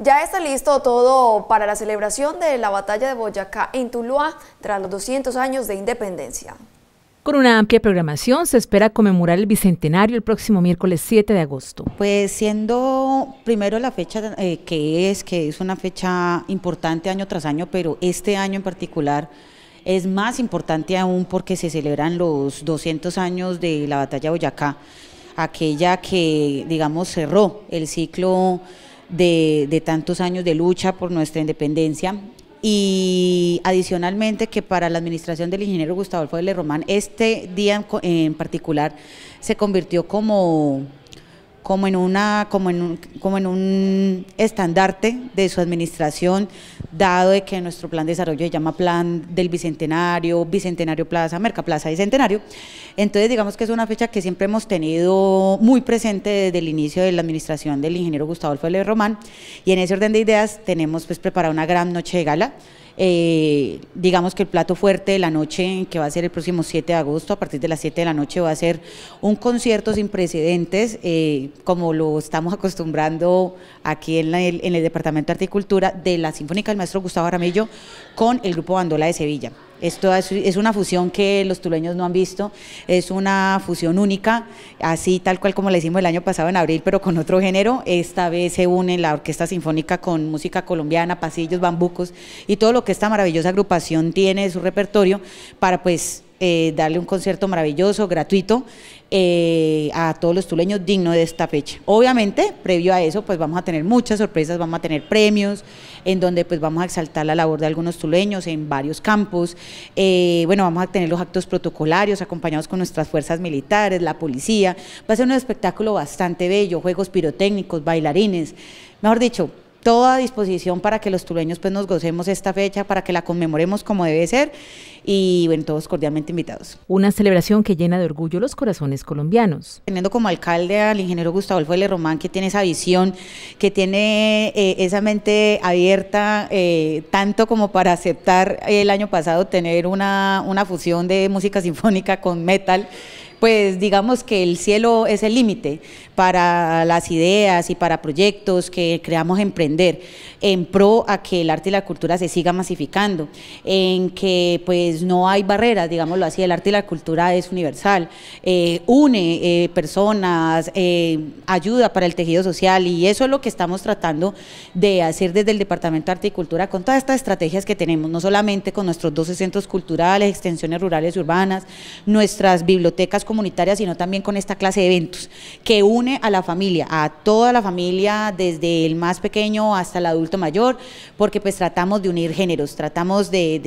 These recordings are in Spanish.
Ya está listo todo para la celebración de la batalla de Boyacá en Tuluá tras los 200 años de independencia. Con una amplia programación se espera conmemorar el Bicentenario el próximo miércoles 7 de agosto. Pues siendo primero la fecha eh, que es, que es una fecha importante año tras año, pero este año en particular es más importante aún porque se celebran los 200 años de la batalla de Boyacá, aquella que digamos cerró el ciclo de, tantos años de lucha por nuestra independencia y adicionalmente que para la administración del ingeniero Gustavo Alfredo Román este día en particular se convirtió como como en, una, como, en un, como en un estandarte de su administración, dado de que nuestro plan de desarrollo se llama Plan del Bicentenario, Bicentenario Plaza, Plaza Bicentenario. Entonces, digamos que es una fecha que siempre hemos tenido muy presente desde el inicio de la administración del ingeniero Gustavo Alfredo Román, y en ese orden de ideas tenemos pues preparada una gran noche de gala eh, digamos que el plato fuerte de la noche, que va a ser el próximo 7 de agosto, a partir de las 7 de la noche, va a ser un concierto sin precedentes, eh, como lo estamos acostumbrando aquí en, en el Departamento de Articultura, de la Sinfónica del Maestro Gustavo Aramillo con el Grupo Bandola de Sevilla. Esto es, una fusión que los tuleños no han visto, es una fusión única, así tal cual como la hicimos el año pasado en abril, pero con otro género. Esta vez se une la Orquesta Sinfónica con música colombiana, pasillos, bambucos y todo lo que esta maravillosa agrupación tiene de su repertorio para pues eh, darle un concierto maravilloso, gratuito, eh, a todos los tuleños digno de esta fecha. Obviamente, previo a eso, pues vamos a tener muchas sorpresas, vamos a tener premios, en donde pues vamos a exaltar la labor de algunos tuleños en varios campos. Eh, bueno, vamos a tener los actos protocolarios acompañados con nuestras fuerzas militares, la policía. Va a ser un espectáculo bastante bello, juegos pirotécnicos, bailarines, mejor dicho, toda disposición para que los tuleños pues nos gocemos esta fecha, para que la conmemoremos como debe ser y bueno, todos cordialmente invitados. Una celebración que llena de orgullo los corazones colombianos. Teniendo como alcalde al ingeniero Gustavo fuele Román que tiene esa visión, que tiene eh, esa mente abierta eh, tanto como para aceptar el año pasado tener una, una fusión de música sinfónica con metal, pues digamos que el cielo es el límite, para las ideas y para proyectos que creamos emprender en pro a que el arte y la cultura se siga masificando, en que pues no hay barreras, digámoslo así, el arte y la cultura es universal, eh, une eh, personas, eh, ayuda para el tejido social y eso es lo que estamos tratando de hacer desde el Departamento de Arte y Cultura con todas estas estrategias que tenemos, no solamente con nuestros 12 centros culturales, extensiones rurales y urbanas, nuestras bibliotecas comunitarias, sino también con esta clase de eventos que une a la familia, a toda la familia, desde el más pequeño hasta el adulto mayor, porque pues tratamos de unir géneros, tratamos de,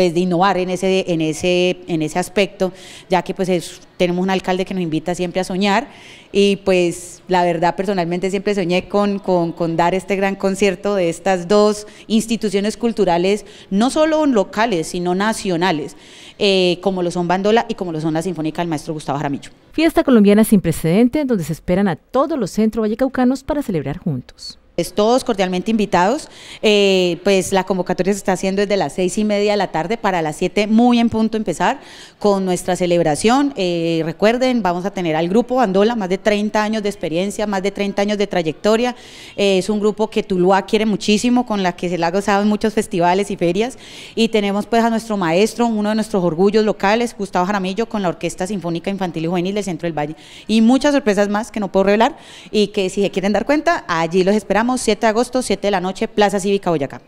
pues de innovar en ese, en ese, en ese aspecto, ya que pues tenemos un alcalde que nos invita siempre a soñar y pues la verdad personalmente siempre soñé con, con, dar este gran concierto de estas dos instituciones culturales, no solo locales, sino nacionales, eh, como lo son Bandola y como lo son la Sinfónica del Maestro Gustavo Jaramillo. Fiesta colombiana sin precedente donde se esperan a todos los centros vallecaucanos para celebrar juntos. Pues, todos cordialmente invitados. Eh, pues la convocatoria se está haciendo desde las seis y media de la tarde para las siete, muy en punto empezar con nuestra celebración. Eh, recuerden, vamos a tener al grupo Andola, más de 30 años de experiencia, más de 30 años de trayectoria. Eh, es un grupo que Tuluá quiere muchísimo, con la que se la ha gozado en muchos festivales y ferias. Y tenemos pues a nuestro maestro, uno de nuestros orgullos locales, Gustavo Jaramillo, con la Orquesta Sinfónica Infantil y Juvenil del Centro del Valle. Y muchas sorpresas más que no puedo revelar y que si se quieren dar cuenta, allí los esperamos 7 de agosto, 7 de la noche, Plaza Cívica Boyacá.